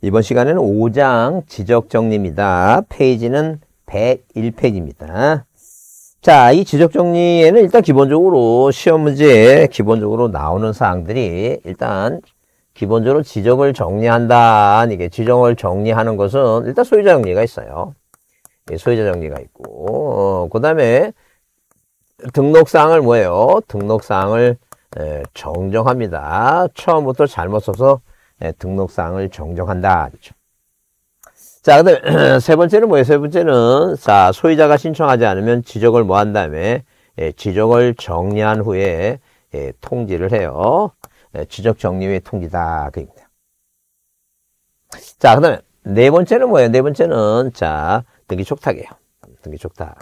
이번 시간에는 5장 지적 정리입니다. 페이지는 101페이지입니다. 자, 이 지적 정리에는 일단 기본적으로 시험 문제에 기본적으로 나오는 사항들이 일단 기본적으로 지적을 정리한다. 이게 지정을 정리하는 것은 일단 소유자 정리가 있어요. 예, 소유자 정리가 있고, 어, 그 다음에 등록사항을 뭐예요? 등록사항을 정정합니다. 처음부터 잘못 써서 네, 등록사항을 정정한다. 그렇죠? 자, 그다음 세 번째는 뭐예요? 세 번째는 자 소유자가 신청하지 않으면 지적을 뭐 한 다음에 예, 지적을 정리한 후에 예, 통지를 해요. 예, 지적 정리의 통지다 그입니다. 그러니까. 자, 그다음에 네 번째는 뭐예요? 네 번째는 자 등기 촉탁이에요. 등기 촉탁,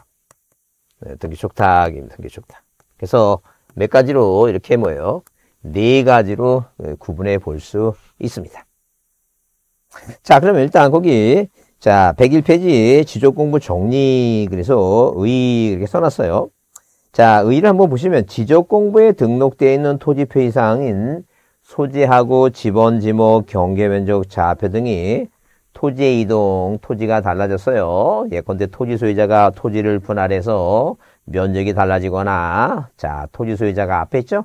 네, 등기 촉탁입니다. 등기 촉탁. 그래서 몇 가지로 이렇게 뭐예요? 네 가지로 구분해 볼수 있습니다. 자, 그러면 일단 거기 자 101페이지 지적공부 정리 그래서 의 이렇게 써놨어요. 자, 의를 한번 보시면 지적공부에 등록되어 있는 토지표의사항인 소지하고 집원, 지목, 경계 면적, 좌표 등이 토지의 이동, 토지가 달라졌어요. 예컨대 토지 소유자가 토지를 분할해서 면적이 달라지거나 자, 토지 소유자가 앞에 있죠?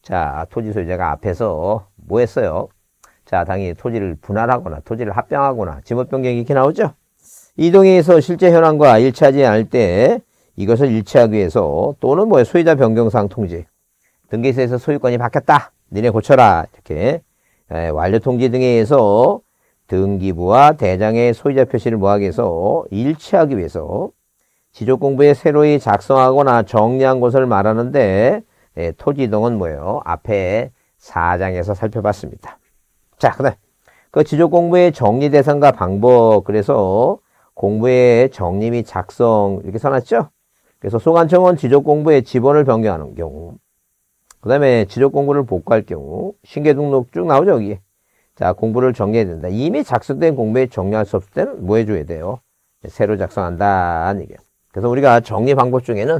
자, 토지 소유자가 앞에서 뭐 했어요? 자, 당연히 토지를 분할하거나 토지를 합병하거나 지목 변경이 이렇게 나오죠. 이동에서 실제 현황과 일치하지 않을 때 이것을 일치하기 위해서 또는 뭐야 소유자 변경상 통지 등기세에서 소유권이 바뀌었다. 니네 고쳐라. 이렇게 예, 완료 통지 등에 의해서 등기부와 대장의 소유자 표시를 모하기 위해서 일치하기 위해서 지적 공부에 새로이 작성하거나 정리한 것을 말하는데 예, 토지 이동은 뭐예요? 앞에 4장에서 살펴봤습니다. 자, 그 다음. 지적 공부의 정리 대상과 방법. 그래서 공부의 정리 및 작성. 이렇게 써놨죠? 그래서 소관청은 지적 공부의 지번을 변경하는 경우. 그 다음에 지적 공부를 복구할 경우. 신계 등록 쭉 나오죠, 여기. 자, 공부를 정리해야 된다. 이미 작성된 공부에 정리할 수 없을 때는 뭐 해줘야 돼요? 새로 작성한다는 얘기예요. 그래서 우리가 정리 방법 중에는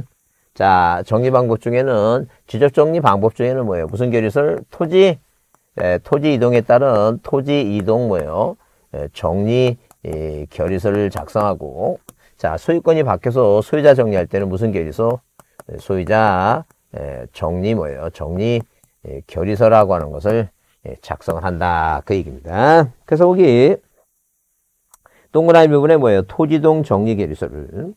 자 정리 방법 중에는 지적 정리 방법 중에는 뭐예요? 무슨 결의서를 토지 예, 토지 이동에 따른 토지 이동 뭐예요? 정리 예, 결의서를 작성하고 자 소유권이 바뀌어서 소유자 정리할 때는 무슨 결의서? 예, 소유자 예, 정리 뭐예요? 정리 예, 결의서라고 하는 것을 예, 작성을 한다 그 얘기입니다. 그래서 거기 동그라미 부분에 뭐예요? 토지동 정리 결의서를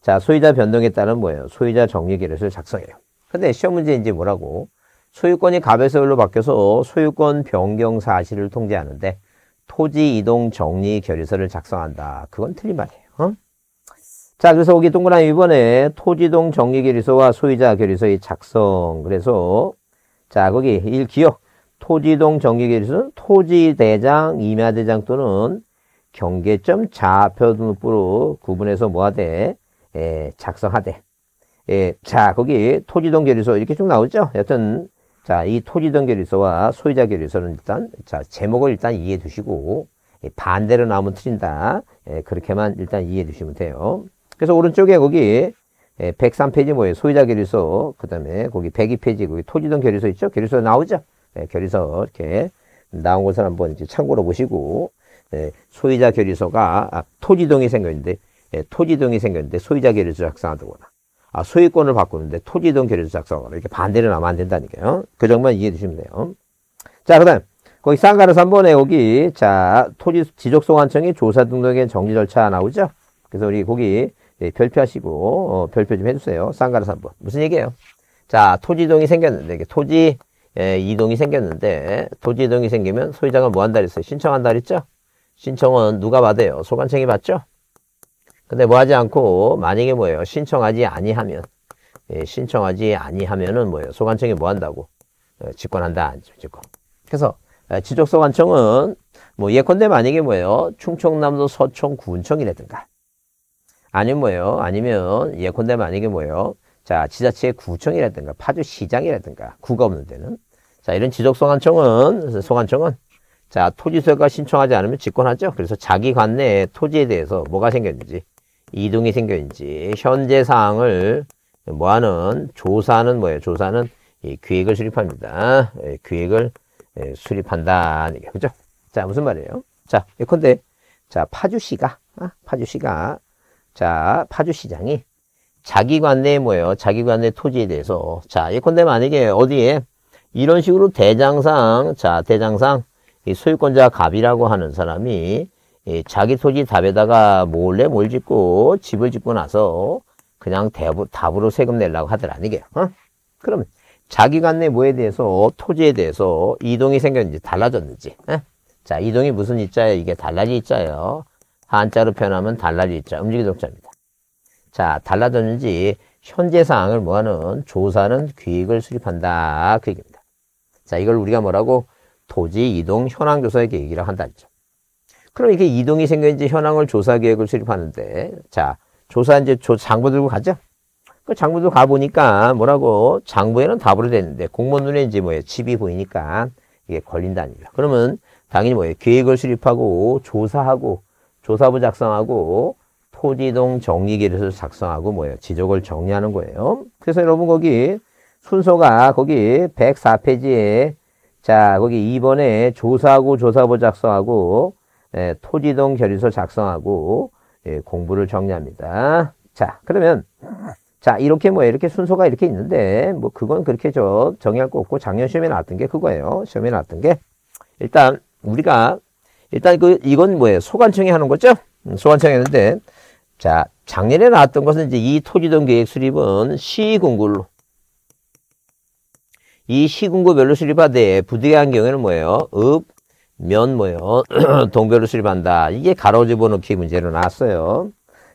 자 소유자 변동에 따른 뭐예요? 소유자 정리 결의서를 작성해요. 근데 시험 문제 이제 뭐라고 소유권이 가배서열로 바뀌어서 소유권 변경 사실을 통제하는데 토지 이동 정리 결의서를 작성한다. 그건 틀린 말이에요. 어? 자, 그래서 여기 동그라미 이번에 토지동 정리 결의서와 소유자 결의서의 작성. 그래서 자, 거기 1기요 토지동 정리 결의서는 토지 대장, 임야 대장 또는 경계점 좌표 등록부로 구분해서 뭐하되 예, 작성하되. 예, 자, 거기 토지동 결의서 이렇게 쭉 나오죠. 여튼 자, 이토지등전 계류서와 소유자 계류서는 일단, 자, 제목을 일단 이해해 두시고, 반대로 나오면 틀린다. 예, 그렇게만 일단 이해해 두시면 돼요. 그래서 오른쪽에 거기, 예, 103페이지 뭐예요? 소유자 계류서, 그 다음에 거기 102페이지, 거기 토지등전 계류서 있죠? 계류서 나오죠? 예, 계류서 이렇게 나온 것을 한번 이제 참고로 보시고, 예, 소유자 계류서가, 아, 토지등이 생겼는데, 예, 토지등이 생겼는데 소유자 계류서 작성하더구나. 아, 소유권을 바꾸는데 토지 이동 계획 작성하거나 이렇게 반대로 나면 안 된다니까요. 그 점만 이해해 주시면 돼요. 자, 그 다음. 거기 쌍가루 3번에 여기, 자, 토지 지적소관청이 조사 등록의 정리 절차 나오죠? 그래서 우리 거기 예, 별표하시고, 어, 별표 좀 해주세요. 쌍가루 3번. 무슨 얘기예요? 자, 토지 이동이 생겼는데, 이게 토지 예, 이동이 생겼는데, 토지 이동이 생기면 소유자가 뭐 한다 그랬어요? 신청한다 그랬죠? 신청은 누가 받아요? 소관청이 받죠? 근데 뭐 하지 않고 만약에 뭐예요? 신청하지 아니하면 예, 신청하지 아니하면은 뭐예요? 소관청이 뭐 한다고? 예, 어, 집권한다. 안권 그래서 예, 어, 지적소관청은 뭐 예컨대 만약에 뭐예요? 충청남도 서촌 군청이라든가 아니면 뭐예요? 아니면 예컨대 만약에 뭐예요? 자, 지자체 구청이라든가 파주시장이라든가 구가 없는 데는 자, 이런 지적소관청은 소관청은 자, 토지세가 신청하지 않으면 직권하죠 그래서 자기 관내 토지에 대해서 뭐가 생겼는지 이동이 생겼는지 현재 사항을 뭐하는 조사는 뭐예요? 조사는 이 기획을 수립합니다. 예, 기획을 예, 수립한다. 그죠? 자, 무슨 말이에요? 자, 예컨대, 자, 파주시가, 아, 파주시가, 자, 파주시장이 자기 관내 뭐예요? 자기 관내 토지에 대해서, 자, 예컨대 만약에 어디에 이런 식으로 대장상, 자, 대장상, 이 소유권자 갑이라고 하는 사람이 예, 자기 토지 답에다가 몰래 뭘 짓고 집을 짓고 나서 그냥 대부, 답으로 세금 내려고 하더아니게 어? 그럼 자기 간내 뭐에 대해서 토지에 대해서 이동이 생겼는지 달라졌는지 에? 예? 자 이동이 무슨 이자예요 이게 달라지 이자예요 한자로 표현하면 달라지 이자 움직이 독자입니다 자 달라졌는지 현재 상황을 뭐하는 조사는 귀익을 수립한다 그 얘기입니다 자 이걸 우리가 뭐라고 토지 이동 현황 조사의 계획이라고 한다 죠 그럼 이게 이동이 생겨는지 현황을 조사 계획을 수립하는데 자 조사 이제 조 장부 들고 가죠. 그 장부도 가 보니까 뭐라고 장부에는 답으로 되는데 공무원 눈에 이제 뭐예요 칩이 보이니까 이게 걸린다는 거죠. 그러면 당연히 뭐예요 계획을 수립하고 조사하고 조사부 작성하고 토지동 정리계획서 작성하고 뭐예요 지적을 정리하는 거예요. 그래서 여러분 거기 순서가 거기 104페이지에 자 거기 2번에 조사하고 조사부 작성하고 예, 토지동 결의서 작성하고 예, 공부를 정리합니다. 자, 그러면 자 이렇게 뭐 이렇게 순서가 이렇게 있는데 뭐 그건 그렇게 저 정의할 거 없고 작년 시험에 나왔던 게 그거예요. 시험에 나왔던 게 일단 우리가 일단 그 이건 뭐예요? 소관청이 하는 거죠? 음, 소관청이 했는데자 작년에 나왔던 것은 이제 이 토지동 계획 수립은 시군구로 이 시군구별로 수립하되 부득이한 경우에는 뭐예요? 읍, 면 뭐요 동별로 수립한다. 이게 가로집어 넣기 문제로 나왔어요.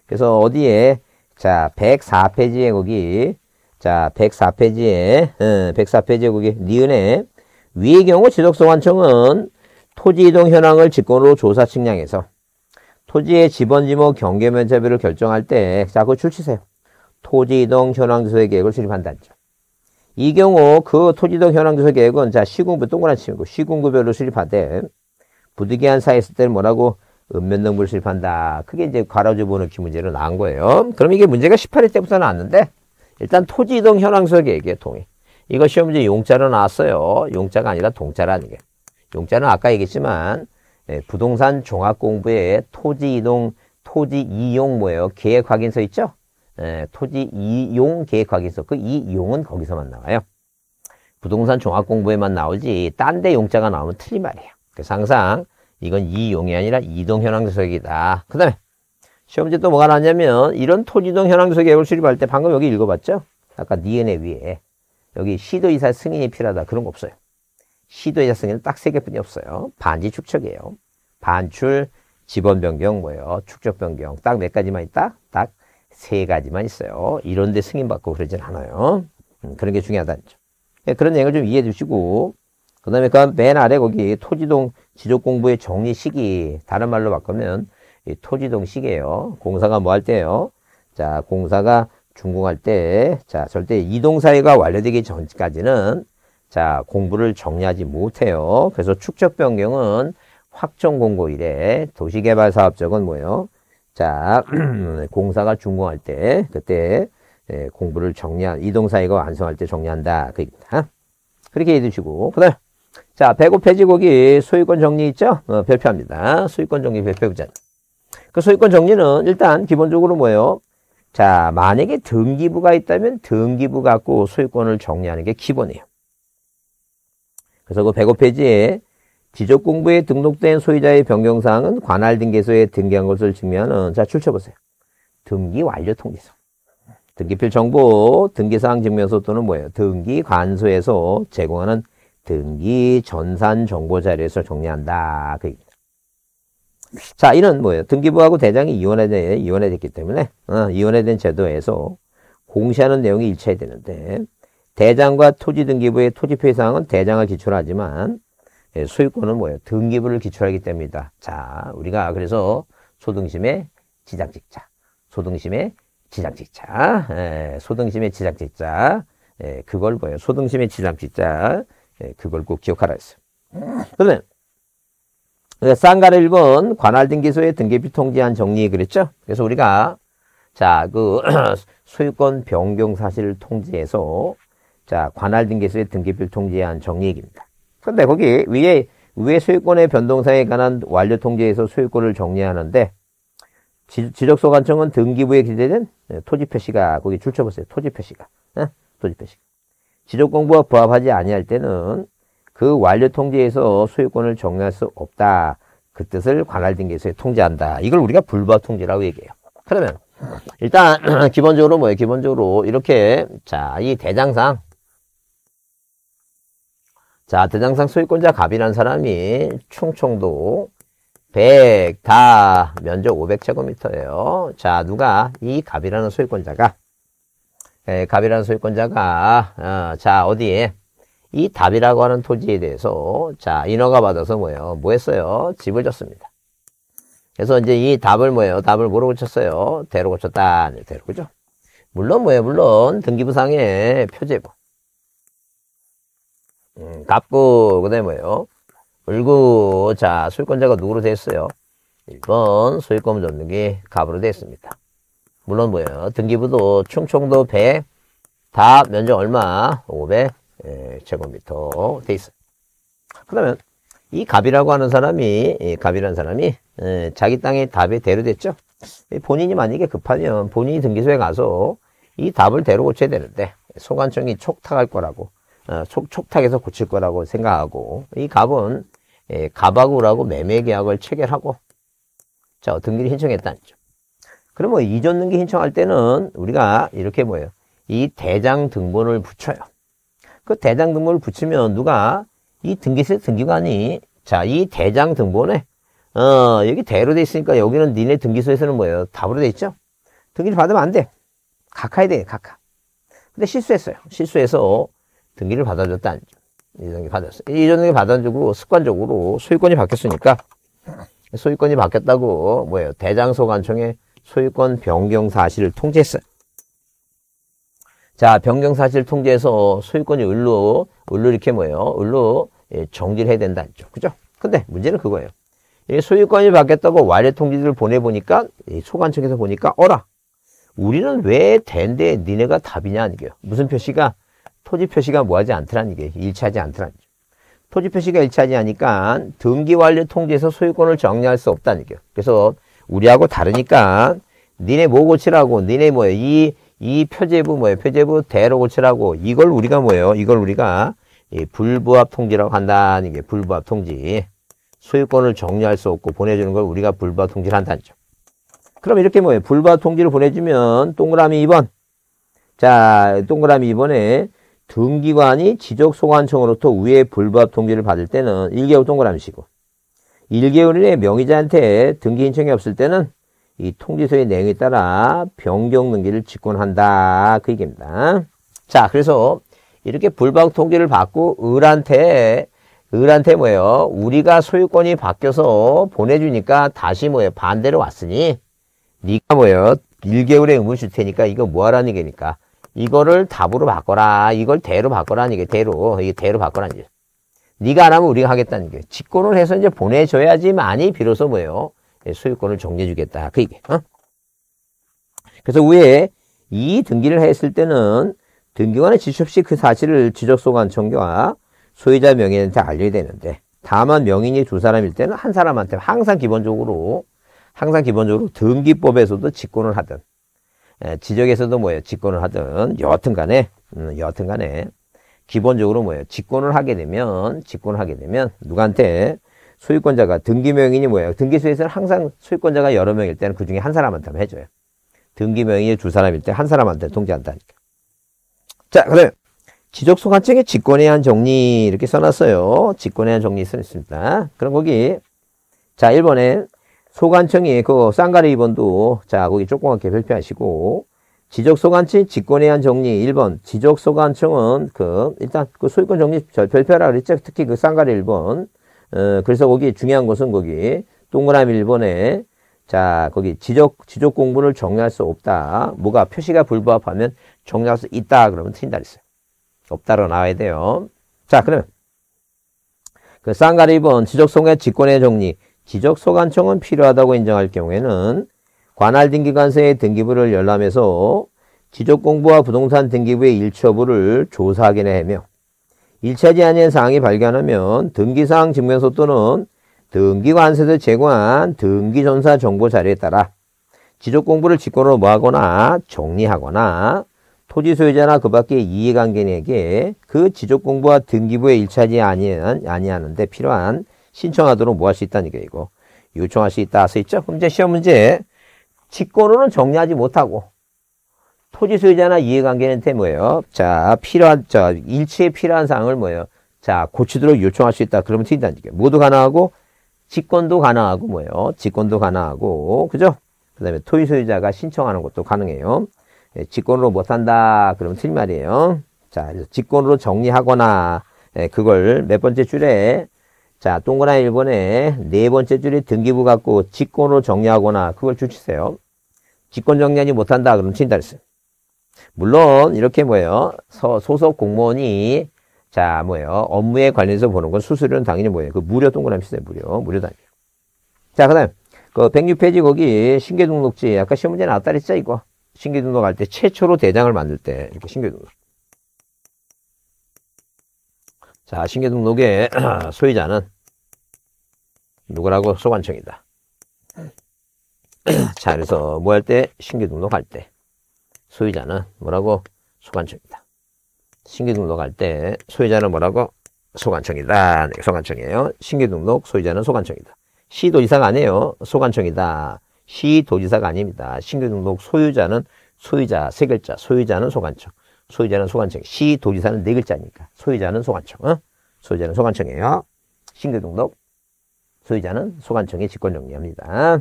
그래서 어디에 자 104페이지에 거기 자 104페이지에 음, 어, 104페이지에 거기 니은에 위의 경우 지적소관청은 토지 이동 현황을 직권으로 조사 측량해서 토지의 지번지목 경계면 적배를 결정할 때자 그거 출치세요. 토지 이동 현황 조사 계획을 수립한다는 이 경우 그 토지동 이 현황조사 계획은 자 시군구 동그란 친구 시군구별로 수립하되 부득이한 사이 있을 때는 뭐라고 읍면동 불실한다 그게 이제 가로주보 넣기 문제로 나온 거예요. 그럼 이게 문제가 18일 때부터 나왔는데 일단 토지 이동 현황설계얘기에요 동의. 이거 시험 문제 용자로 나왔어요. 용자가 아니라 동자라는 게. 용자는 아까 얘기했지만 예, 부동산 종합공부에 토지 이동 토지 이용 뭐예요? 계획 확인서 있죠? 예, 토지 이용 계획 확인서. 그 이용은 거기서만 나와요. 부동산 종합공부에만 나오지 딴 데 용자가 나오면 틀린 말이에요. 그래서 항상 이건 이용이 아니라 이동현황조석이다. 그 다음에 시험지 또 뭐가 나냐면 이런 토지동 현황조석 예을 수립할 때 방금 여기 읽어봤죠? 아까 니은 a 위에 여기 시도이사 승인이 필요하다 그런 거 없어요. 시도이사 승인은 딱세 개뿐이 없어요. 반지 축척이에요. 반출, 지번 변경 뭐예요? 축적 변경 딱몇 네 가지만 있다? 딱 세 가지만 있어요. 이런데 승인받고 그러진 않아요. 음, 그런 게 중요하다는 점. 그렇죠? 네, 그런 내용을 좀 이해해 주시고 그 다음에 그 맨 아래 거기 토지동 지적공부의 정리 시기 다른 말로 바꾸면 토지동 시기예요 공사가 뭐 할 때예요 자 공사가 준공할 때자 절대 이동사회가 완료되기 전까지는 자 공부를 정리하지 못해요 그래서 축적 변경은 확정 공고 이래 도시개발 사업적은 뭐예요 자 공사가 준공할 때 그때 예, 공부를 정리한 이동사회가 완성할 때 정리한다 그입니다 얘기 그렇게 해두시고 그 다음 자, 1 0 5지고기 소유권 정리 있죠? 어, 별표합니다. 소유권 정리 별표부전. 그 소유권 정리는 일단 기본적으로 뭐예요? 자, 만약에 등기부가 있다면 등기부 갖고 소유권을 정리하는 게 기본이에요. 그래서 그배고5지에 지적공부에 등록된 소유자의 변경사항은 관할 등기소에 등기한 것을 증명하는 자, 출처보세요. 등기 완료 통지서. 등기필 정보, 등기사항 증명서 또는 뭐예요? 등기관소에서 제공하는 등기 전산 정보 자료에서 정리한다. 그얘기다 자, 이런 뭐예요? 등기부하고 대장이 이혼해, 이혼해됐기 때문에, 어, 이혼해된 제도에서 공시하는 내용이 일치해야 되는데, 대장과 토지 등기부의 토지표 이상은 대장을 기초 하지만, 예, 소유권은 뭐예요? 등기부를 기초 하기 때문이다. 자, 우리가 그래서 소등심의 지장직자, 소등심의 지장직자, 예, 소등심의 지장직자, 예, 그걸 뭐예요? 소등심의 지장직자, 예, 그걸 꼭 기억하라 했어요. 그러면 쌍가를 일본 관할등기소에 등기비 통지한 정리 그랬죠? 그래서 우리가 자 그 소유권 변경 사실을 통지해서 자관할등기소에등기비 통지한 정리 얘기입니다. 그런데 거기 위에 위에 소유권의 변동사에 관한 완료 통지에서 소유권을 정리하는데 지, 적소관청은 등기부에 기재된 토지 표시가 거기 줄쳐보세요. 토지 표시가 예? 토지 표시가 지적 공부와 부합하지 아니할 때는 그 완료 통지에서 소유권을 정리할 수 없다. 그 뜻을 관할 등기에서 통제한다. 이걸 우리가 불법 통지라고 얘기해요. 그러면 일단 기본적으로 뭐예요? 기본적으로 이렇게 자, 이 대장상 자, 대장상 소유권자 갑이라는 사람이 충청도 100다 면적 500제곱미터예요. 자, 누가 이 갑이라는 소유권자가 에, 예, 갑이라는 소유권자가 어, 자 어디에 이 답이라고 하는 토지에 대해서 자 인허가 받아서 뭐예요 뭐 했어요 집을 졌습니다 그래서 이제 이 답을 뭐예요 답을 뭐로 고쳤어요 대로 고쳤다 대로 그죠 물론 뭐예요 물론 등기부상의 표제부 음, 갑구 그다음에 뭐예요 을구 자 소유권자가 누구로 돼 있어요 1번 소유권 을 접는 게 갑으로 돼 있습니다 물론 뭐예요. 등기부도 충청도 배다 면적 얼마? 500 예, 제곱미터 돼 있어요. 그러면 이 갑이라고 하는 사람이 이 갑이라는 사람이 예, 자기 땅에 답에 대로됐죠. 본인이 만약에 급하면 본인이 등기소에 가서 이 답을 대로 고쳐야 되는데 소관청이 촉탁할 거라고 어, 촉, 촉탁해서 고칠 거라고 생각하고 이 갑은 가 예, 갑하고라고 매매 계약을 체결하고 자 등기를 신청했다는 거죠 그럼 뭐 이전 등기 신청할 때는 우리가 이렇게 뭐예요? 이 대장 등본을 붙여요. 그 대장 등본을 붙이면 누가 이 등기세 등기관이 자, 이 대장 등본에 어, 여기 대로 돼 있으니까 여기는 니네 등기소에서는 뭐예요? 답으로 돼 있죠? 등기를 받으면 안 돼. 각하에 돼, 각하. 근데 실수했어요. 실수해서 등기를 받아줬다, 이전기 등 받았어요. 이전기 등 받아주고 습관적으로 소유권이 바뀌었으니까 소유권이 바뀌었다고 뭐예요? 대장소관청에 소유권 변경 사실을 통제했 자, 변경 사실 통제서 소유권이 을로, 을로 이렇게 뭐예요? 을로 예, 정지를 해야 된다 했죠. 그죠? 근데 문제는 그거예요. 소유권이 바뀌었다고 완료 통지를 보내보니까 소관 측에서 보니까 어라 우리는 왜 된데 니네가 답이냐 이게요. 무슨 표시가 토지 표시가 뭐하지 않더란 이게 일치하지 않더란 이죠. 토지 표시가 일치하지 않으니까 등기 완료 통지에서 소유권을 정리할 수 없다는 얘 그래서 우리하고 다르니까 니네 뭐 고치라고 니네 뭐예 이, 이 표제부 뭐예 표제부 대로 고치라고 이걸 우리가 뭐예요 이걸 우리가 이 불부합 통지라고 한다는 게 불부합 통지 소유권을 정리할 수 없고 보내주는 걸 우리가 불부합 통지를 한다는 점 그럼 이렇게 뭐예요 불부합 통지를 보내주면 동그라미 2번 자 동그라미 2번에 등기관이 지적소관청으로부터 위에 불부합 통지를 받을 때는 1개월 동그라미 시고 1개월 의 명의자한테 등기 신청이 없을 때는 이 통지서의 내용에 따라 변경 등기를 직권한다. 그 얘기입니다. 자, 그래서 이렇게 불법 통지를 받고 을한테 을한테 뭐예요? 우리가 소유권이 바뀌어서 보내주니까 다시 뭐예요? 반대로 왔으니 네가 뭐예요? 1개월의 의무 줄 테니까 이거 뭐하라는 얘기니까 이거를 답으로 바꿔라. 이걸 대로 바꿔라는 얘기 대로. 이게 대로 바꿔라는 얘기 네가 안 하면 우리가 하겠다는 게 직권을 해서 이제 보내줘야지만이 비로소 뭐예요? 소유권을 예, 정리해주겠다. 그 얘기. 어? 그래서 위에 이 등기를 했을 때는 등기관의 지시 없이 그 사실을 지적소관 청구와 소유자 명인한테 알려야 되는데 다만 명인이 두 사람일 때는 한 사람한테 항상 기본적으로 항상 기본적으로 등기법에서도 직권을 하든 예, 지적에서도 뭐예요? 직권을 하든 여하튼간에 음, 여하튼간에 기본적으로 뭐예요? 직권을 하게 되면 직권을 하게 되면 누구한테 소유권자가 등기명인이 뭐예요? 등기소에서는 항상 소유권자가 여러 명일 때는 그 중에 한 사람한테만 해줘요. 등기명인이 두 사람일 때 한 사람한테 통제한다니까. 자, 그다음 에 지적소관청의 직권에 한 정리 이렇게 써놨어요. 직권에 한 정리 써있습니다. 그럼 거기 자 1번에 소관청이 그 쌍가리 2번도 자 거기 조그맣게 별표하시고 지적소관청 직권에 한 정리 1번 지적소관청은 그 일단 그 소유권 정리 별표라 그랬죠 특히 그 쌍가리 1번 어, 그래서 거기 중요한 것은 거기 동그라미 1번에 자 거기 지적 지적 공분을 정리할 수 없다 뭐가 표시가 불법하면 정리할 수 있다 그러면 틀린다 그랬어요 없다로 나와야 돼요 자 그러면 그 쌍가리 1번 지적소관 직권의 정리 지적소관청은 필요하다고 인정할 경우에는 관할 등기관서의 등기부를 열람해서 지적공부와 부동산 등기부의 일처부를 조사하기나 하며 일차지 아니한 사항이 발견하면 등기사항 증명서 또는 등기관세서 제공한 등기전사 정보 자료에 따라 지적공부를 직권으로 뭐하거나 정리하거나 토지 소유자나 그 밖의 이해관계인에게 그 지적공부와 등기부의 일차지 아니한, 아니하는데 필요한 신청하도록 뭐 할 수 있다는 얘기이고 요청할 수 있다 할수 있죠. 그럼 이제 시험 문제 직권으로는 정리하지 못하고 토지 소유자나 이해관계한테 인 뭐예요? 자, 필요한, 자, 일치에 필요한 사항을 뭐예요? 자, 고치도록 요청할 수 있다. 그러면 틀린다는 얘기예요. 모두 가능하고, 직권도 가능하고 뭐예요? 직권도 가능하고, 그죠? 그 다음에 토지 소유자가 신청하는 것도 가능해요. 예, 직권으로 못한다. 그러면 틀린 말이에요. 자, 직권으로 정리하거나, 예, 그걸 몇 번째 줄에, 자, 동그라미 1번에 네 번째 줄에 등기부 갖고 직권으로 정리하거나, 그걸 줄치세요. 직권정리하지 못한다 그러 친다 그랬어요. 물론 이렇게 뭐예요? 서, 소속 공무원이 자 뭐예요? 업무에 관련해서 보는 건 수수료는 당연히 뭐예요? 그 무료 동그라미 쓰세요. 무료. 무료 단위. 자, 그 다음 그 106페이지 거기 신규 등록지 아까 시험 문제 나왔다 그랬죠 이거. 신규 등록할 때 최초로 대장을 만들 때 이렇게 신규 등록. 자, 신규 등록의 소유자는 누구라고 소관청이다. 자, 그래서 뭐 할 때? 신규 등록할 때. 소유자는 뭐라고? 소관청이다. 신규 등록할 때 소유자는 뭐라고? 소관청이다. 네, 소관청이에요. 신규 등록 소유자는 소관청이다. 시도지사가 아니에요. 소관청이다. 시도지사가 아닙니다. 신규 등록 소유자는 소유자 세 글자, 소유자는 소관청. 소유자는 소관청. 시도지사는 네 글자니까. 소유자는 소관청. 어? 소유자는 소관청이에요. 신규 등록. 소유자는 소관청이 직권 정리합니다.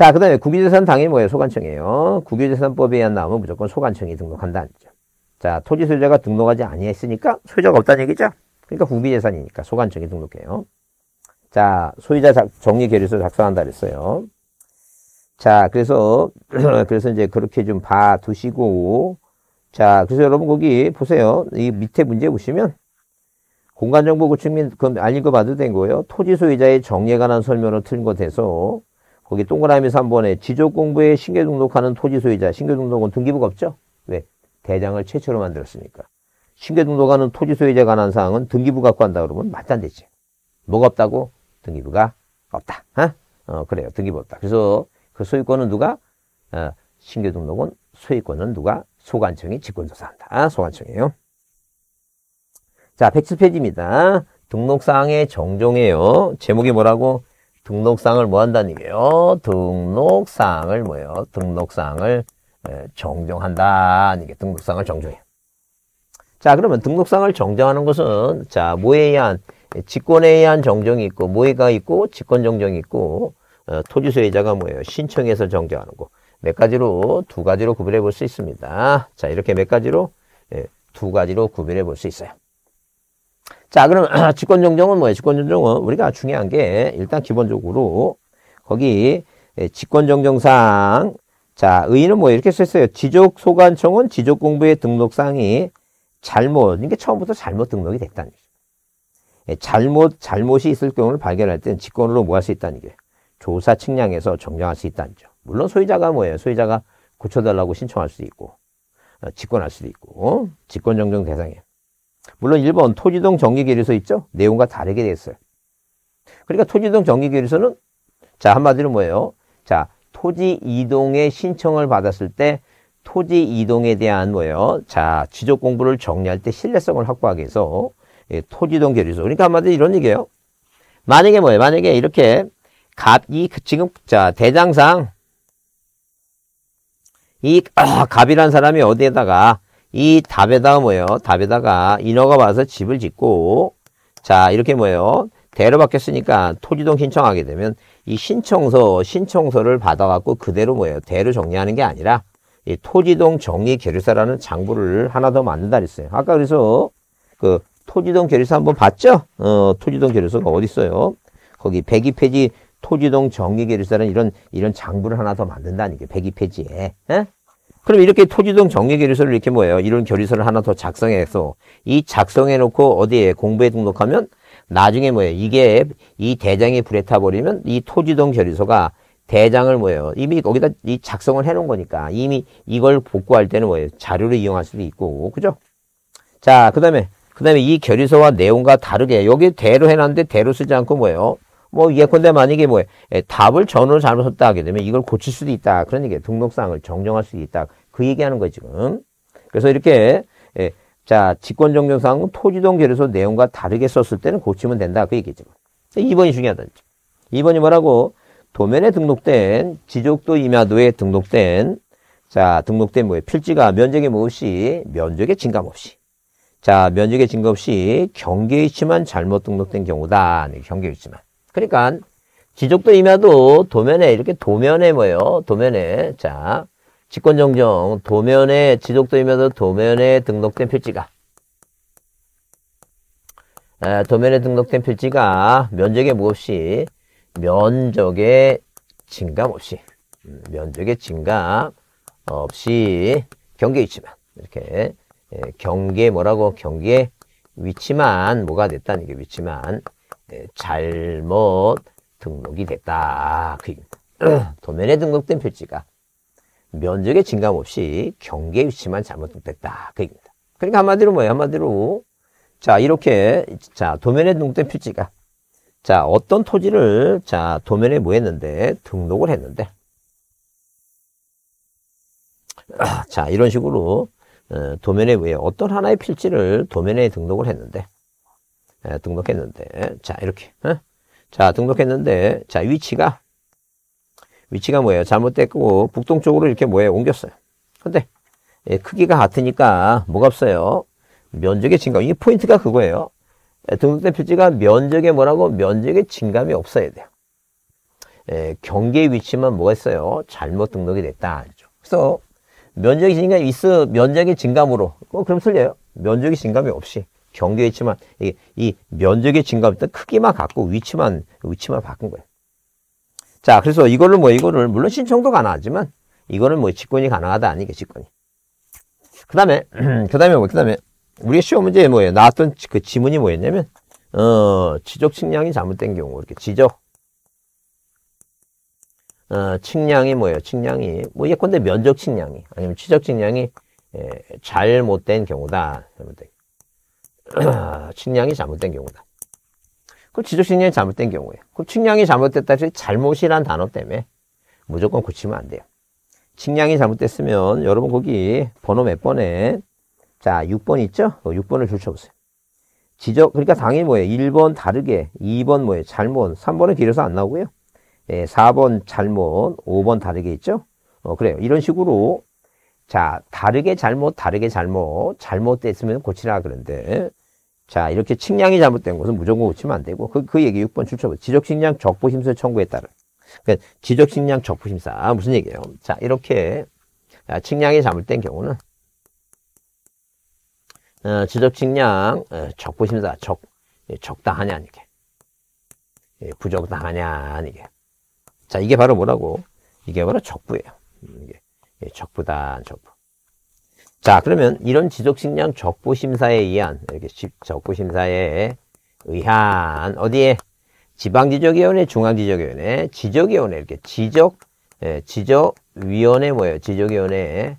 자, 그 다음에 국유재산 당연히 뭐예요? 소관청이에요. 국유재산법에 의한 나오면 무조건 소관청이 등록한다는 거죠. 자, 토지 소유자가 등록하지 아니했으니까 소유자가 없다는 얘기죠. 그러니까 국유재산이니까 소관청이 등록해요. 자, 소유자 정리 계류서 작성한다 그랬어요. 자, 그래서, 그래서 이제 그렇게 좀 봐두시고, 자, 그래서 여러분 거기 보세요. 이 밑에 문제 보시면, 공간정보 구축 및, 그건 안 읽어봐도 된 거예요. 토지 소유자의 정리에 관한 설명으로 틀린 것 돼서, 거기 동그라미 에서 3번에 지적 공부에 신규 등록하는 토지 소유자 신규 등록은 등기부가 없죠. 왜? 대장을 최초로 만들었으니까. 신규 등록하는 토지 소유자에 관한 사항은 등기부 갖고 한다 그러면 맞다 안 되지. 뭐가 없다고? 등기부가 없다. 어? 어 그래요. 등기부 없다. 그래서 그 소유권은 누가? 어, 신규 등록은 소유권은 누가? 소관청이 직권조사한다. 아, 소관청이에요. 자, 110페이지입니다. 등록사항의 정정해요. 제목이 뭐라고? 등록상을 뭐 한다는 얘기예요? 등록상을 뭐예요? 등록상을 정정한다. 이게 등록상을 정정해요. 자, 그러면 등록상을 정정하는 것은 자, 뭐에 의한 직권에 의한 정정이 있고 모의가 있고 직권 정정이 있고 어, 토지 소유자가 뭐예요? 신청해서 정정하는 거. 몇 가지로 두 가지로 구별해 볼 수 있습니다. 자, 이렇게 몇 가지로 예, 두 가지로 구별해 볼 수 있어요. 자, 그럼 직권정정은 뭐예요? 직권정정은 우리가 중요한 게 일단 기본적으로 거기 직권정정상 예, 자, 의의는 뭐 이렇게 썼어요. 지적소관청은 지적공부의 등록상이 잘못, 이게 처음부터 잘못 등록이 됐다는 얘기죠. 예, 잘못, 잘못이 있을 경우를 발견할 때는 직권으로 뭐 할 수 있다는 얘기예요. 조사 측량에서 정정할 수 있다는 거죠. 물론 소유자가 뭐예요? 소유자가 고쳐달라고 신청할 수도 있고, 직권할 어, 수도 있고, 직권정정 어? 대상이에요. 물론 1번 토지동 정기계류서 있죠? 내용과 다르게 됐어요. 그러니까 토지동 정기계류서는자 한마디로 뭐예요? 자 토지 이동의 신청을 받았을 때 토지 이동에 대한 뭐예요? 자 지적 공부를 정리할 때 신뢰성을 확보하기 위해서 예, 토지동 계류서 그러니까 한마디로 이런 얘기예요. 만약에 뭐예요? 만약에 이렇게 갑이 그 지금 자 대장상 이 아, 갑이란 사람이 어디에다가 이 답에다가 뭐예요? 답에다가 인허가 와서 집을 짓고 자 이렇게 뭐예요? 대로 바뀌었으니까 토지동 신청하게 되면 이 신청서 신청서를 받아갖고 그대로 뭐예요? 대로 정리하는 게 아니라 이 토지동 정리 계류사라는 장부를 하나 더 만든다 그랬어요. 아까 그래서 그 토지동 계류사 한번 봤죠? 어 토지동 계류사가 어디 있어요? 거기 102페이지 토지동 정리 계류사는 이런 이런 장부를 하나 더 만든다는 게 102페이지에. 에? 그럼 이렇게 토지동 정리 결의서를 이렇게 뭐예요? 이런 결의서를 하나 더 작성해서 이 작성해 놓고 어디에 공부에 등록하면 나중에 뭐예요? 이게 이 대장이 불에 타 버리면 이 토지동 결의서가 대장을 뭐예요? 이미 거기다 이 작성을 해 놓은 거니까 이미 이걸 복구할 때는 뭐예요? 자료를 이용할 수도 있고. 그죠? 자, 그다음에 그다음에 이 결의서와 내용과 다르게 여기 대로 해 놨는데 대로 쓰지 않고 뭐예요? 뭐 예컨대 만약에 뭐 에, 예, 답을 전으로 잘못썼다 하게 되면 이걸 고칠 수도 있다. 그런 얘기예요. 등록사항을 정정할 수도 있다. 그 얘기하는 거예요 지금. 그래서 이렇게 에, 예, 자 직권정정사항은 토지동 결에서 내용과 다르게 썼을 때는 고치면 된다. 그 얘기죠. 2번이 중요하다. 2번이 뭐라고? 도면에 등록된 지적도 임야도에 등록된 자 등록된 뭐예요? 필지가 면적의 에몹이면적에 뭐 증감 없이 자면적에 증감 없이 경계위치만 잘못 등록된 경우다. 네, 경계위치만 그러니까 지적도 임야도 도면에 이렇게 도면에 뭐요 도면에 자 직권정정 도면에 지적도 임야도 도면에 등록된 필지가 에, 도면에 등록된 필지가 면적의 엇이 면적의 증감 음, 없이 면적의 증감 없이 경계 위치만 이렇게 예, 경계 뭐라고 경계 위치만 뭐가 됐다는 게 위치만 예, 잘못 등록이 됐다. 그 도면에 등록된 표지가 면적의 증감 없이 경계 위치만 잘못 등록됐다. 그 얘기입니다. 그러니까 한마디로 뭐예요? 한마디로 자 이렇게 자 도면에 등록된 표지가 자 어떤 토지를 자 도면에 뭐 했는데 등록을 했는데 자 이런 식으로 어, 도면에 뭐왜 어떤 하나의 필지를 도면에 등록을 했는데 예, 등록했는데 자 이렇게 어? 자 등록했는데 자 위치가 위치가 뭐예요 잘못됐고 북동쪽으로 이렇게 뭐예요 옮겼어요 근데 예, 크기가 같으니까 뭐가 없어요 면적의 증감 이게 포인트가 그거예요 예, 등록된 표지가 면적에 뭐라고 면적의 증감이 없어야 돼요 예, 경계 위치만 뭐가 있어요 잘못 등록이 됐다 그래서 면적이 증감 있어 면적의 증감으로 어, 그럼 틀려요 면적이 증감이 없이 경계에 있지만 이이 면적의 증가보다 크기만 갖고 위치만 위치만 바꾼 거예요. 자, 그래서 이거를 뭐 이거를 물론 신청도 가능하지만 이거는 뭐 직권이 가능하다 아니게 직권이. 그다음에 그다음에 뭐 그다음에 우리 시험 문제에 뭐예요? 나왔던 그 지문이 뭐였냐면 어, 지적 측량이 잘못된 경우 이렇게 지적 어, 측량이 뭐예요? 측량이 뭐 예컨대 면적 측량이 아니면 지적 측량이 예, 잘못된 경우다. 잘못된. 측량이 아, 잘못된 경우다. 그 지적 측량이 잘못된 경우에 그 측량이 잘못됐다 해서 잘못이란 단어 때문에 무조건 고치면 안 돼요. 측량이 잘못됐으면 여러분 거기 번호 몇 번에 자 6번 있죠? 6번을 어, 줄쳐보세요. 지적 그러니까 당연히 뭐예요? 1번 다르게 2번 뭐예요? 잘못 3번은 길어서 안 나오고요. 예, 4번 잘못 5번 다르게 있죠? 어 그래요. 이런 식으로 자 다르게 잘못 다르게 잘못 잘못됐으면 고치라 그런데 자, 이렇게 측량이 잘못된 것은 무조건 고치면 안 되고, 그, 그 얘기 6번 출처부. 지적식량 적부심사 청구에 따른. 그러니까 지적식량 적부심사. 아, 무슨 얘기예요? 자, 이렇게, 자, 측량이 잘못된 경우는, 어, 지적측량, 어, 적부심사, 적, 적당하냐, 이게. 예, 부적당하냐, 이게. 예, 자, 이게 바로 뭐라고? 이게 바로 적부예요. 음, 이게, 예, 적부다, 적부. 자 그러면 이런 지적식량 적부심사에 의한 이렇게 적부심사에 의한 어디에 지방지적위원회 중앙지적위원회 지적위원회 이렇게 지적 예, 지적위원회 뭐예요 지적위원회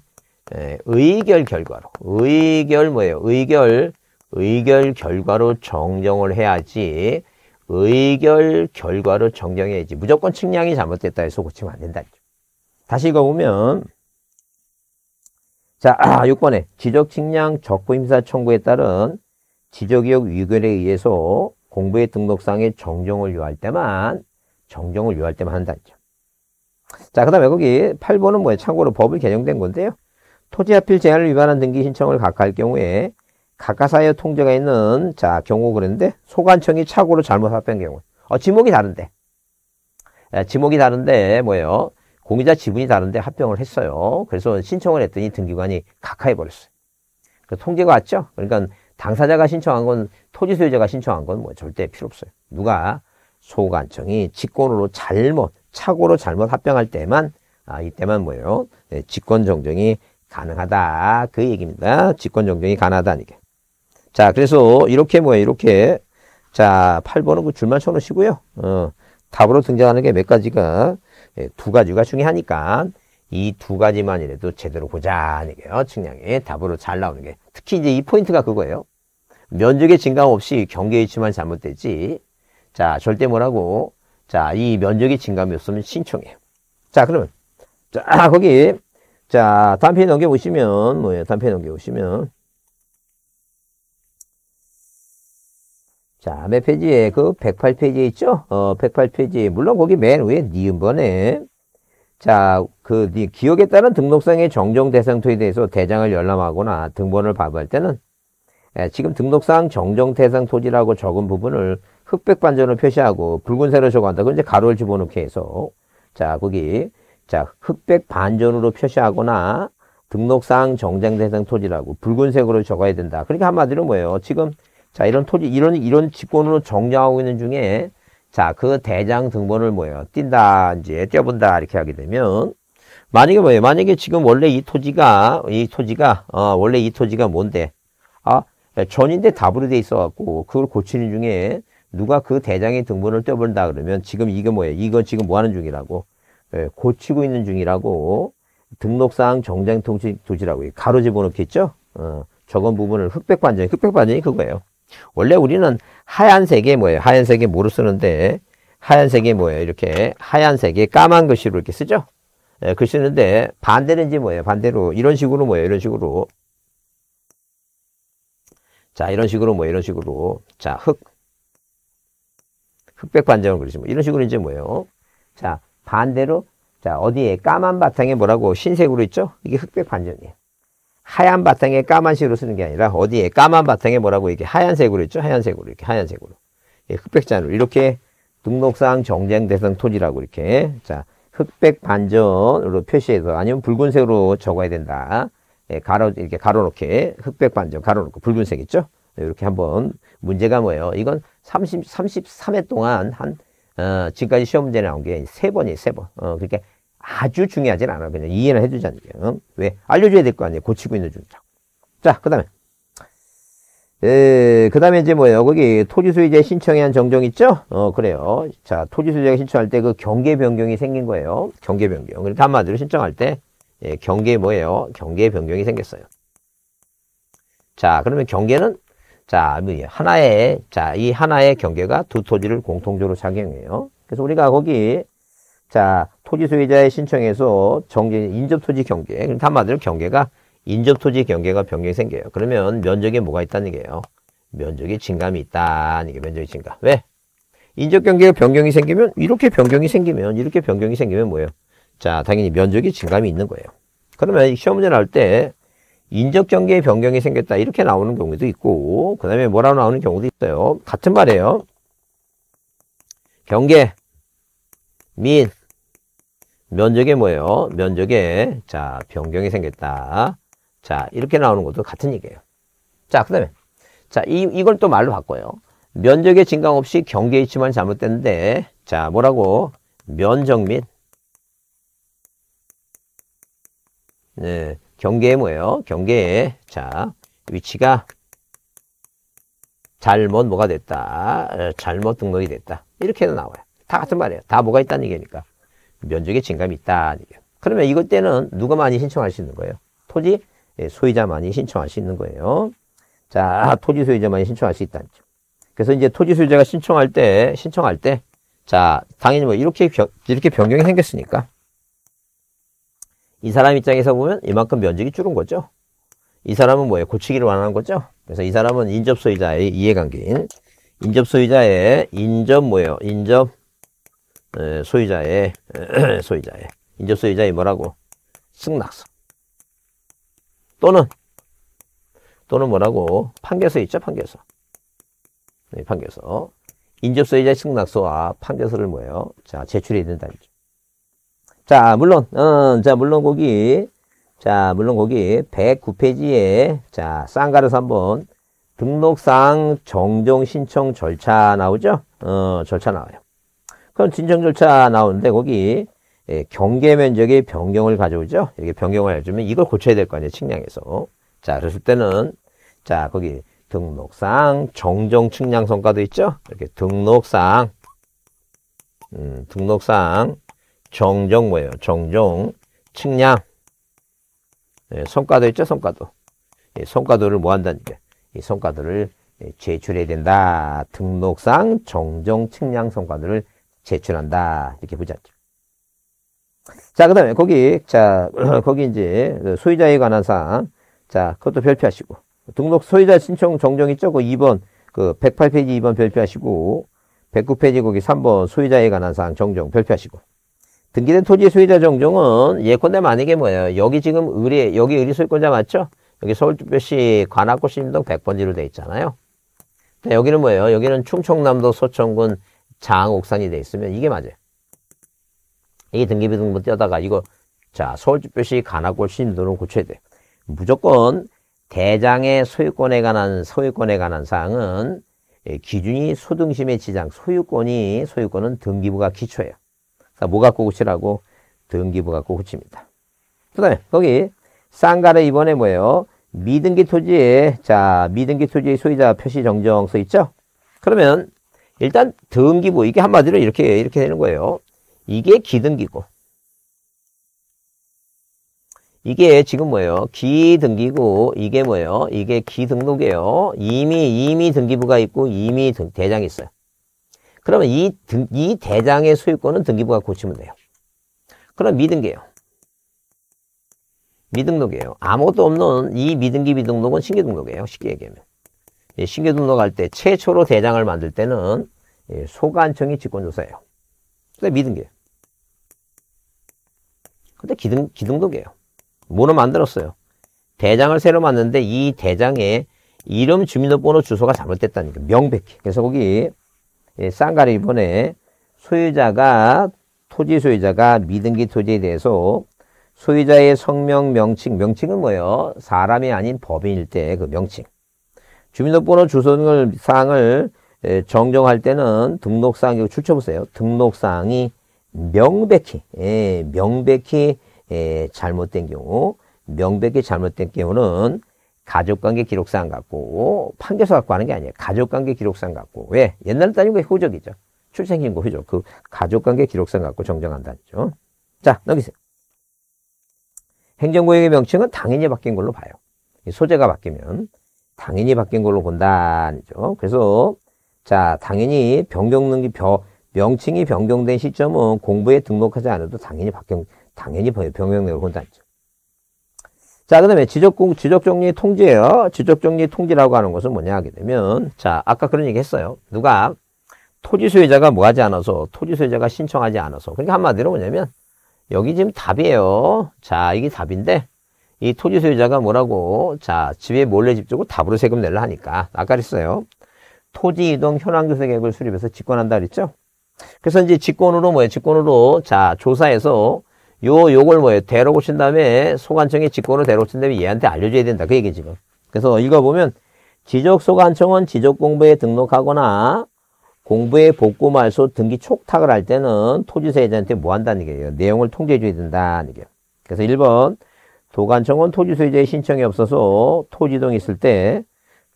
예, 의결 결과로 의결 뭐예요 의결 의결 결과로 정정을 해야지 의결 결과로 정정해야지 무조건 측량이 잘못됐다 해서 고치면 안 된다 다시 읽어보면 자, 아, 6번에 지적측량 적부임사 청구에 따른 지적이역 위결에 의해서 공부의 등록상의 정정을 요할 때만 정정을 요할 때만 한다 했죠. 자, 그 다음에 거기 8번은 뭐예요? 참고로 법을 개정된 건데요. 토지하필 제한을 위반한 등기 신청을 각할 경우에 각하사여 통제가 있는 자 경우 그랬데 소관청이 착오로 잘못 합한 경우 어 지목이 다른데 예, 지목이 다른데 뭐예요 공유자 지분이 다른데 합병을 했어요. 그래서 신청을 했더니 등기관이 각하해 버렸어요. 그 통제가 왔죠. 그러니까 당사자가 신청한 건 토지 소유자가 신청한 건 뭐 절대 필요 없어요. 누가 소관청이 직권으로 잘못 착오로 잘못 합병할 때만 아, 이때만 뭐예요? 네, 직권 정정이 가능하다 그 얘기입니다. 직권 정정이 가능하다는 얘기. 자 그래서 이렇게 뭐예요? 이렇게 자 8번은 그 줄만 쳐놓으시고요. 어, 답으로 등장하는 게 몇 가지가 예, 두 가지가 중요하니까 이 두 가지만이라도 제대로 보자는 게요. 네 측량에 답으로 잘 나오는 게. 특히 이제 이 포인트가 그거예요. 면적의 증감 없이 경계 위치만 잘못되지. 자, 절대 뭐라고. 자, 이 면적의 증감이 없으면 신청해요. 자, 그러면. 자, 거기. 자, 단편에 넘겨보시면, 뭐예요? 단편에 넘겨보시면. 자, 몇 페이지에? 그 108페이지에 있죠? 어, 108페이지. 물론 거기 맨 위에 니은번에. 자, 그, 기억에 따른 등록상의 정정 대상토에 대해서 대장을 열람하거나 등본을 발부할 때는 예, 지금 등록상 정정 대상 토지라고 적은 부분을 흑백 반전을 표시하고 붉은색으로 적어한다. 그 이제 가로를 집어넣게 해서 자, 거기 자, 흑백 반전으로 표시하거나 등록상 정정 대상 토지라고 붉은색으로 적어야 된다. 그러니까 한마디로 뭐예요? 지금 자, 이런 토지, 이런, 이런 직권으로 정리하고 있는 중에, 자, 그 대장 등본을 뭐예요? 뛴다, 이제, 뛰어본다, 이렇게 하게 되면, 만약에 뭐예요? 만약에 지금 원래 이 토지가, 이 토지가, 어, 원래 이 토지가 뭔데? 아, 전인데 답으로 돼 있어갖고, 그걸 고치는 중에, 누가 그 대장의 등본을 떼본다 그러면 지금 이게 뭐예요? 이거 지금 뭐 하는 중이라고? 예, 고치고 있는 중이라고 등록사항 정장통지 도지라고 가로 집어넣겠죠? 어, 저건 부분을 흑백반전이, 흑백반전이 그거예요. 원래 우리는 하얀색에 뭐예요? 하얀색에 뭐로 쓰는데 하얀색이 뭐예요? 이렇게 하얀색이 까만 글씨로 이렇게 쓰죠? 예, 글 쓰는데 반대는지 뭐예요? 반대로 이런 식으로 뭐예요? 이런 식으로 자 이런 식으로 뭐 이런 식으로 자흑 흑백 반점을 그리시면 이런 식으로 이제 뭐예요? 자 반대로 자 어디에 까만 바탕에 뭐라고 흰색으로 있죠? 이게 흑백 반점이에요. 하얀 바탕에 까만 색으로 쓰는 게 아니라 어디에 까만 바탕에 뭐라고 이게 하얀색으로 했죠 하얀색으로 이렇게 하얀색으로 예, 흑백잔으로 이렇게 등록상 정쟁 대상 토지라고 이렇게 자 흑백 반전으로 표시해서 아니면 붉은색으로 적어야 된다. 예, 가로 이렇게 가로 놓게 흑백 반전 가로 놓고 붉은색 있죠? 이렇게 한번 문제가 뭐예요? 이건 30 33회 동안 한 어, 지금까지 시험 문제 나온 게 세 번이 세 번. 어, 그러니 아주 중요하진 않아. 그냥 이해는 해주자는 얘기예요. 응? 왜? 알려줘야 될 거 아니에요. 고치고 있는 중이라고. 자, 그 다음에. 그 다음에 이제 뭐예요? 거기 토지소유자 신청에 한 정정 있죠? 어, 그래요. 자, 토지소유자가 신청할 때 그 경계 변경이 생긴 거예요. 경계 변경. 그리고 단마디로 신청할 때, 예, 경계 뭐예요? 경계 변경이 생겼어요. 자, 그러면 경계는, 자, 뭐 하나의, 자, 이 하나의 경계가 두 토지를 공통적으로 작용해요. 그래서 우리가 거기 자, 토지 소유자의 신청에서 정진 인접 토지 경계. 그럼 그러니까 한마디로 경계가 인접 토지 경계가 변경이 생겨요. 그러면 면적에 뭐가 있다는 얘기예요. 면적의 증감이 있다는 게 면적의 증감. 왜? 인접 경계가 변경이 생기면 이렇게 변경이 생기면 이렇게 변경이 생기면 뭐예요? 자, 당연히 면적이 증감이 있는 거예요. 그러면 시험 문제 나올 때 인적 경계의 변경이 생겼다 이렇게 나오는 경우도 있고 그 다음에 뭐라고 나오는 경우도 있어요. 같은 말이에요. 경계 민 면적에 뭐예요? 면적에 자 변경이 생겼다. 자 이렇게 나오는 것도 같은 얘기예요. 자 그다음에 자 이, 이걸 또 말로 바꿔요. 면적의 증강 없이 경계 위치만 잘못됐는데 자 뭐라고 면적 및 네, 경계에 뭐예요? 경계에 자 위치가 잘못 뭐가 됐다. 어, 잘못 등록이 됐다. 이렇게 해도 나와요. 다 같은 말이에요. 다 뭐가 있다는 얘기니까. 면적의 증감이 있다. 그러면 이것 때는 누가 많이 신청할 수 있는 거예요? 토지 예, 소유자 많이 신청할 수 있는 거예요. 자, 토지 소유자 많이 신청할 수 있다는 점. 그래서 이제 토지 소유자가 신청할 때, 신청할 때, 자, 당연히 뭐 이렇게, 이렇게 변경이 생겼으니까. 이 사람 입장에서 보면 이만큼 면적이 줄은 거죠. 이 사람은 뭐예요? 고치기를 원하는 거죠. 그래서 이 사람은 인접 소유자의 이해관계인 인접 소유자의 인접 뭐예요? 인접 소유자의 소유자의 인접 소유자의 뭐라고 승낙서 또는 또는 뭐라고 판결서 있죠 판결서 네, 판결서 인접 소유자의 승낙서와 판결서를 뭐예요 자 제출해야 된다죠 자 물론 어, 자 물론 거기 자 물론 거기 109페이지에 자 쌍가르서 한번 등록상 정정 신청 절차 나오죠 어 절차 나와요 그럼 진정 절차 나오는데 거기 예, 경계 면적의 변경을 가져오죠. 여게 변경을 해주면 이걸 고쳐야 될 거 아니에요. 측량에서. 자, 그랬을 때는 자 거기 등록상 정정 측량 성과도 있죠. 이렇게 등록상 음, 등록상 정정 뭐예요? 정정 측량 예, 성과도 있죠. 성과도 예, 성과도를 뭐 한다는 게이 성과도를 예, 제출해야 된다. 등록상 정정 측량 성과도를 제출한다. 이렇게 보자. 자, 그 다음에 거기, 자, 거기 이제 그 소유자에 관한 사항. 자, 그것도 별표하시고. 등록 소유자 신청 정정 있죠? 그 2번, 그 108페이지 2번 별표하시고. 109페이지 거기 3번 소유자에 관한 사항 정정 별표하시고. 등기된 토지 소유자 정정은 예컨대 만약에 뭐예요? 여기 지금 의뢰, 여기 의리 소유권자 맞죠? 여기 서울특별시 관악구 신동 100번지로 돼 있잖아요. 네, 여기는 뭐예요? 여기는 충청남도 서천군 장옥산이 돼 있으면 이게 맞아요. 이게 등기부등본 떼다가 이거 자 서울주표시 간학골 신도는 고쳐야 돼. 무조건 대장의 소유권에 관한 소유권에 관한 사항은 예, 기준이 소등심의 지장 소유권이 소유권은 등기부가 기초예요. 그러니까 뭐 갖고 고치라고 등기부 갖고 고칩니다. 그다음에 거기 쌍가래 이번에 뭐예요? 미등기 토지에 자 미등기 토지의 소유자 표시 정정 써 있죠? 그러면 일단 등기부 이게 한마디로 이렇게 이렇게 되는 거예요. 이게 기등기고 이게 지금 뭐예요? 기등기고 이게 뭐예요? 이게 기등록이에요. 이미 이미 등기부가 있고 이미 등, 대장이 있어요. 그러면 이, 등, 이 대장의 소유권은 등기부가 고치면 돼요. 그럼 미등기예요. 미등록이에요. 아무것도 없는 이 미등기 미등록은 신규등록이에요. 쉽게 얘기하면. 예, 신규 등록할 때 최초로 대장을 만들 때는 예, 소관청이 직권조사예요. 근데 미등기예요. 기등, 기등록이에요. 뭐로 만들었어요? 대장을 새로 만드는데 이 대장에 이름 주민등록번호 주소가 잘못됐다니까 명백히. 그래서 거기 예, 쌍가리 이번에 소유자가 토지 소유자가 미등기 토지에 대해서 소유자의 성명 명칭 명칭은 뭐예요? 사람이 아닌 법인일 때 그 명칭. 주민등록번호 주소등을 사항을 정정할 때는 등록사항이고 출처보세요. 등록사항이 명백히 예, 명백히 예, 잘못된 경우 명백히 잘못된 경우는 가족관계 기록상 갖고 판결서 갖고 하는 게 아니에요. 가족관계 기록상 갖고 왜 옛날에 따지면 호적이죠. 출생신고 호적 그 가족관계 기록상 갖고 정정한다죠. 자 넘기세요. 행정구역의 명칭은 당연히 바뀐 걸로 봐요. 소재가 바뀌면 당연히 바뀐 걸로 본다죠. 그래서 자 당연히 변경능기 명칭이 변경된 시점은 공부에 등록하지 않아도 당연히 바뀐 당연히 변경능으로 본다 자, 그 다음에 지적공, 지적정리 통제예요. 지적정리 통제라고 하는 것은 뭐냐 하게 되면, 자, 아까 그런 얘기 했어요. 누가 토지 소유자가 뭐 하지 않아서, 토지 소유자가 신청하지 않아서. 그러니까 한마디로 뭐냐면, 여기 지금 답이에요. 자, 이게 답인데, 이 토지 소유자가 뭐라고 자 집에 몰래 집 쪽으로 답으로 세금 낼라 하니까 아까 그랬어요 토지 이동 현황조사 계획을 수립해서 직권한다 그랬죠 그래서 이제 직권으로 뭐예요 직권으로 자 조사해서 요 요걸 뭐예요 데려오신 다음에 소관청에 직권으로 데려오신 다음에 얘한테 알려줘야 된다 그 얘기 지금 그래서 읽어보면 지적소관청은 지적공부에 등록하거나 공부에 복구 말소 등기 촉탁을 할 때는 토지소유자한테 뭐 한다는 얘기예요. 내용을 통제해줘야 된다는 얘기예요. 그래서 1번 도관청은 토지소유자의 신청이 없어서 토지동 있을 때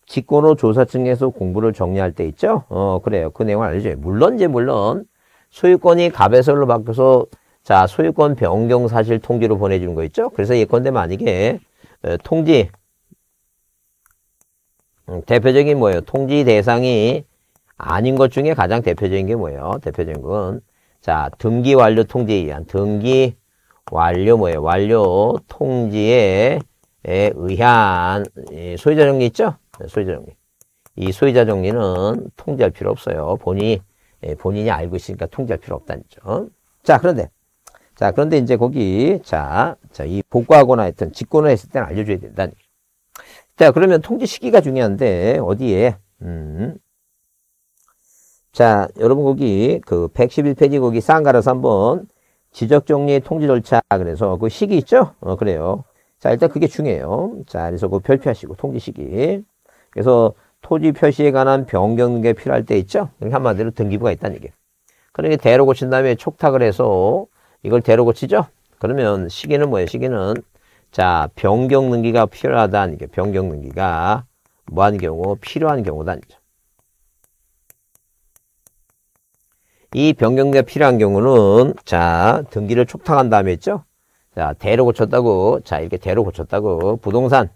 직권으로 조사층에서 공부를 정리할 때 있죠. 어 그래요. 그 내용을 알려줘 물론 이제 물론 소유권이 갑에설로 바뀌어서 자 소유권 변경 사실 통지로 보내주는 거 있죠. 그래서 예컨대 만약에 어, 통지 음, 대표적인 뭐예요? 통지 대상이 아닌 것 중에 가장 대표적인 게 뭐예요? 대표적인 건 자 등기 완료 통지에 의한 등기 완료 뭐예요? 완료 통지에 의한 소유자 정리 있죠? 네, 소유자 정리. 이 소유자 정리는 통지할 필요 없어요. 본인이 본인이 알고 있으니까 통지할 필요 없다니죠. 자 그런데 자 그런데 이제 거기 자이 복구하거나 했던 직권을 했을 때는 알려줘야 된다니. 자 그러면 통지 시기가 중요한데 어디에? 음. 자 여러분 거기 그 111페이지 거기 쌍가라서 한번 지적 정리 통지 절차 아, 그래서 그 시기 있죠? 어 그래요. 자 일단 그게 중요해요. 자 그래서 그 별표하시고 통지 시기. 그래서 토지 표시에 관한 변경 등게 필요할 때 있죠? 한마디로 등기부가 있다는 얘기예요. 그러니까 대로 고친 다음에 촉탁을 해서 이걸 대로 고치죠? 그러면 시기는 뭐예요? 시기는 자 변경 능기가 필요하다는 게 변경 능기가뭐하는 경우 필요한 경우다. 아니죠. 이 변경자 필요한 경우는 자 등기를 촉탁한 다음에 했죠자 대로 고쳤다고 자 이렇게 대로 고쳤다고 부동산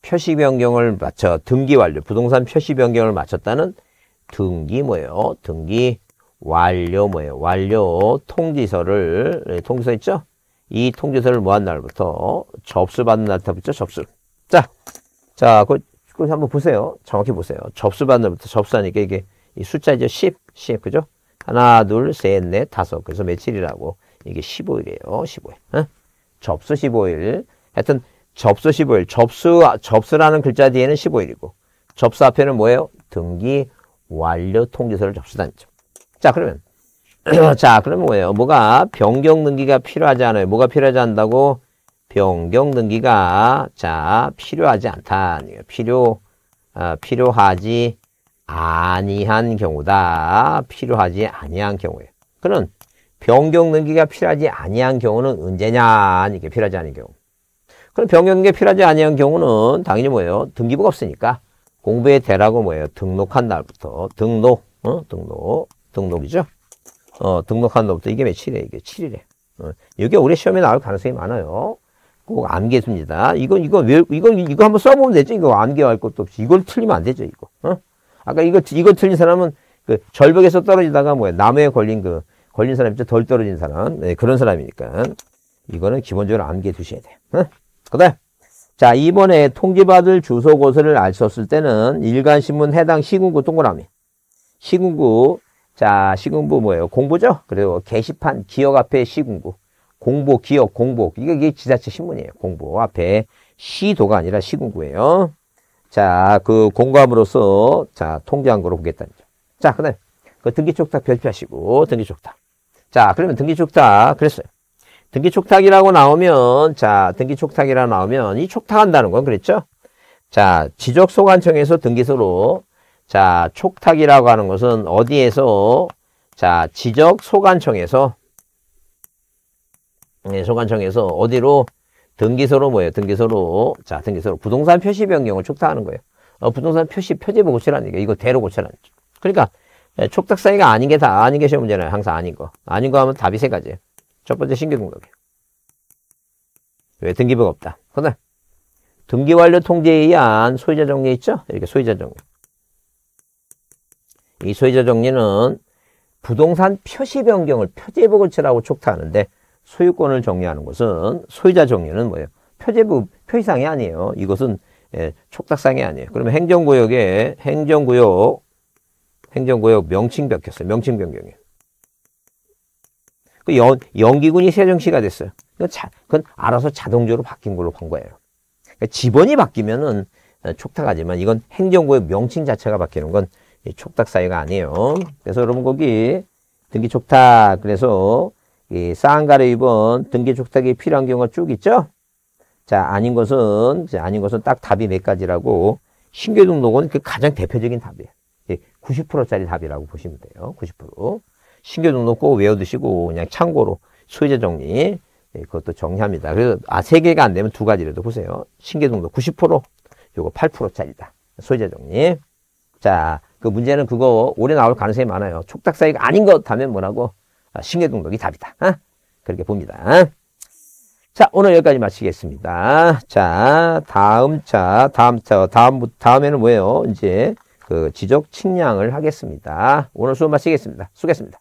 표시 변경을 마쳐 등기 완료 부동산 표시 변경을 마쳤다는 등기 뭐예요 등기 완료 뭐예요 완료 통지서를 네, 통지서 있죠 이 통지서를 뭐한 날부터 접수받는 날부터 접수 자, 자, 그, 그 한번 보세요. 정확히 보세요. 접수받는 날부터 접수하니까 이게 이 숫자 이제 10, 10, 그죠? 하나, 둘, 셋, 넷, 다섯. 그래서 며칠이라고. 이게 15일이에요. 15일. 어? 접수 15일. 하여튼 접수 15일. 접수, 접수라는 글자 뒤에는 15일이고. 접수 앞에는 뭐예요? 등기 완료 통지서를 접수단죠. 자, 그러면. 자, 그러면 뭐예요? 뭐가 변경 등기가 필요하지 않아요. 뭐가 필요하지 않다고? 변경 등기가 자 필요하지 않다. 필요 어, 필요하지 아니한 경우다. 필요하지 아니한 경우에. 그는 변경 등기가 필요하지 아니한 경우는 언제냐? 이게 필요하지 않은 경우. 그럼 변경 등기가 필요하지 아니한 경우는 당연히 뭐예요? 등기부가 없으니까 공부에 대라고 뭐예요? 등록한 날부터 등록, 어? 등록, 등록이죠. 어, 등록한 날부터 이게 며칠이래? 이게 7일에. 어, 이게 올해 시험에 나올 가능성이 많아요. 꼭암기해줍니다 이건, 이거, 이거, 이거, 이거 한번 써보면 되죠? 이거 암기할 것도 없이. 이걸 틀리면 안 되죠, 이거. 어? 아까 이거 이거 틀린 사람은 그 절벽에서 떨어지다가 뭐야 나무에 걸린 그 걸린 사람 있죠 덜 떨어진 사람 네, 그런 사람이니까 이거는 기본적으로 암기해 두셔야 돼요. 응? 그다음 자 이번에 통지받을 주소 고서를 알 수없을 때는 일간신문 해당 시군구 동그라미 시군구 자 시군구 뭐예요 공부죠 그리고 게시판 기억 앞에 시군구 공보 기억 공보 이게, 이게 지자체 신문이에요 공보 앞에 시도가 아니라 시군구예요 자, 그 공감으로서 자, 통제한 거로 보겠다는 거죠. 자, 그다음 에그 등기촉탁 별표하시고 등기촉탁. 자, 그러면 등기촉탁 그랬어요. 등기촉탁이라고 나오면 자, 등기촉탁이라고 나오면 이 촉탁한다는 건 그랬죠? 자, 지적소관청에서 등기소로 자, 촉탁이라고 하는 것은 어디에서 자, 지적소관청에서 네, 소관청에서 어디로 등기소로 뭐예요? 등기소로 자 등기소로 부동산 표시 변경을 촉탁하는 거예요. 어, 부동산 표시 표제부 고치라는 얘기 이거 대로 고치라는 얘기. 그러니까 예, 촉탁사유가 아닌 게 다 아닌 게 시험 문제는 항상 아닌 거. 아닌 거 하면 답이 세 가지예요. 첫 번째 신규등록이에요. 왜 등기부가 없다. 그다음 등기 완료 통지에 의한 소유자 정리 있죠? 이렇게 소유자 정리. 이 소유자 정리는 부동산 표시 변경을 표제부 고치라고 촉탁하는데 소유권을 정리하는 것은 소유자 정리는 뭐예요? 표제부 표의상이 아니에요. 이것은 예, 촉탁상이 아니에요. 그러면 행정구역에 행정구역 행정구역 명칭 바뀌었어요. 명칭 변경이에요. 그 연, 연기군이 세종시가 됐어요. 그건, 자, 그건 알아서 자동적으로 바뀐 걸로 본 거예요. 그러니까 지번이 바뀌면은 어, 촉탁하지만 이건 행정구역 명칭 자체가 바뀌는 건 촉탁 사유가 아니에요. 그래서 여러분 거기 등기 촉탁 그래서 이 쌍가를 입은 등기축탁이 필요한 경우가 쭉 있죠? 자, 아닌 것은, 아닌 것은 딱 답이 몇 가지라고, 신규등록은 그 가장 대표적인 답이에요. 90%짜리 예, 답이라고 보시면 돼요. 90%. 신규등록 꼭 외워두시고, 그냥 참고로 소유자 정리, 예, 그것도 정리합니다. 그래서, 아, 세 개가 안 되면 두 가지라도 보세요. 신규등록 90%, 요거 8%짜리다. 소유자 정리. 자, 그 문제는 그거 올해 나올 가능성이 많아요. 촉탁사가 아닌 것 하면 뭐라고? 아, 신계동록이 답이다. 아, 그렇게 봅니다. 자, 오늘 여기까지 마치겠습니다. 자, 다음 차, 다음 차, 다음, 다음에는 뭐예요? 이제 그 지적 측량을 하겠습니다. 오늘 수업 마치겠습니다. 수고했습니다.